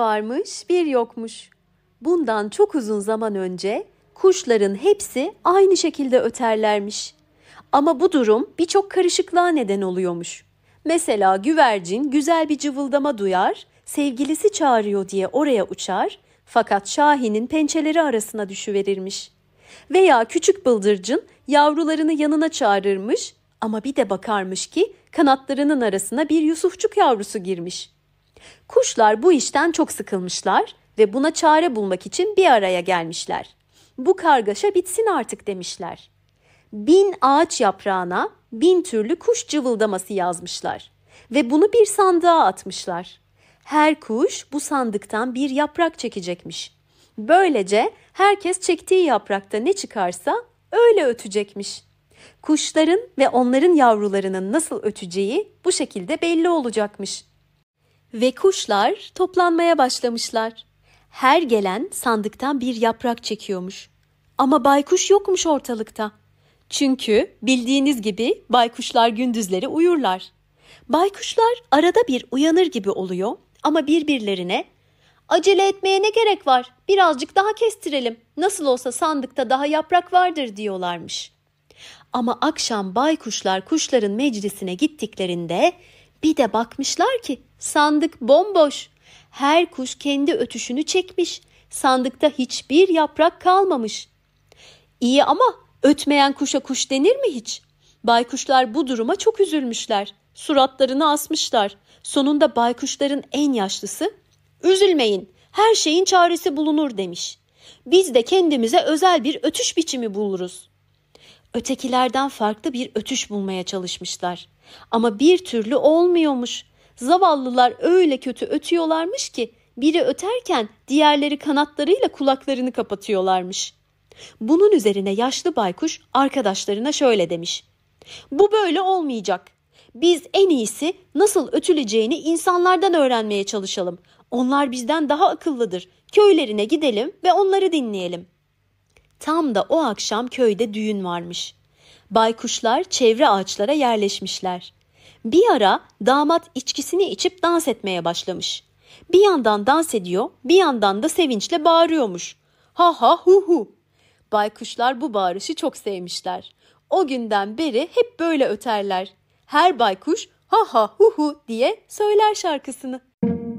varmış, bir yokmuş. Bundan çok uzun zaman önce kuşların hepsi aynı şekilde öterlermiş. Ama bu durum birçok karışıklığa neden oluyormuş. Mesela güvercin güzel bir cıvıldama duyar, sevgilisi çağırıyor diye oraya uçar fakat Şahin'in pençeleri arasına düşüverirmiş. Veya küçük bıldırcın yavrularını yanına çağırırmış ama bir de bakarmış ki kanatlarının arasına bir Yusufçuk yavrusu girmiş.'' Kuşlar bu işten çok sıkılmışlar ve buna çare bulmak için bir araya gelmişler. Bu kargaşa bitsin artık demişler. Bin ağaç yaprağına bin türlü kuş cıvıldaması yazmışlar ve bunu bir sandığa atmışlar. Her kuş bu sandıktan bir yaprak çekecekmiş. Böylece herkes çektiği yaprakta ne çıkarsa öyle ötecekmiş. Kuşların ve onların yavrularının nasıl öteceği bu şekilde belli olacakmış.'' ve kuşlar toplanmaya başlamışlar. Her gelen sandıktan bir yaprak çekiyormuş. Ama baykuş yokmuş ortalıkta. Çünkü bildiğiniz gibi baykuşlar gündüzleri uyurlar. Baykuşlar arada bir uyanır gibi oluyor ama birbirlerine "Acele etmeye ne gerek var? Birazcık daha kestirelim. Nasıl olsa sandıkta daha yaprak vardır." diyorlarmış. Ama akşam baykuşlar kuşların meclisine gittiklerinde bir de bakmışlar ki sandık bomboş. Her kuş kendi ötüşünü çekmiş. Sandıkta hiçbir yaprak kalmamış. İyi ama ötmeyen kuşa kuş denir mi hiç? Baykuşlar bu duruma çok üzülmüşler. Suratlarını asmışlar. Sonunda baykuşların en yaşlısı "Üzülmeyin. Her şeyin çaresi bulunur." demiş. Biz de kendimize özel bir ötüş biçimi buluruz ötekilerden farklı bir ötüş bulmaya çalışmışlar. Ama bir türlü olmuyormuş. Zavallılar öyle kötü ötüyorlarmış ki biri öterken diğerleri kanatlarıyla kulaklarını kapatıyorlarmış. Bunun üzerine yaşlı baykuş arkadaşlarına şöyle demiş. Bu böyle olmayacak. Biz en iyisi nasıl ötüleceğini insanlardan öğrenmeye çalışalım. Onlar bizden daha akıllıdır. Köylerine gidelim ve onları dinleyelim.'' Tam da o akşam köyde düğün varmış. Baykuşlar çevre ağaçlara yerleşmişler. Bir ara damat içkisini içip dans etmeye başlamış. Bir yandan dans ediyor, bir yandan da sevinçle bağırıyormuş. Ha ha hu hu. Baykuşlar bu bağırışı çok sevmişler. O günden beri hep böyle öterler. Her baykuş ha ha hu hu diye söyler şarkısını.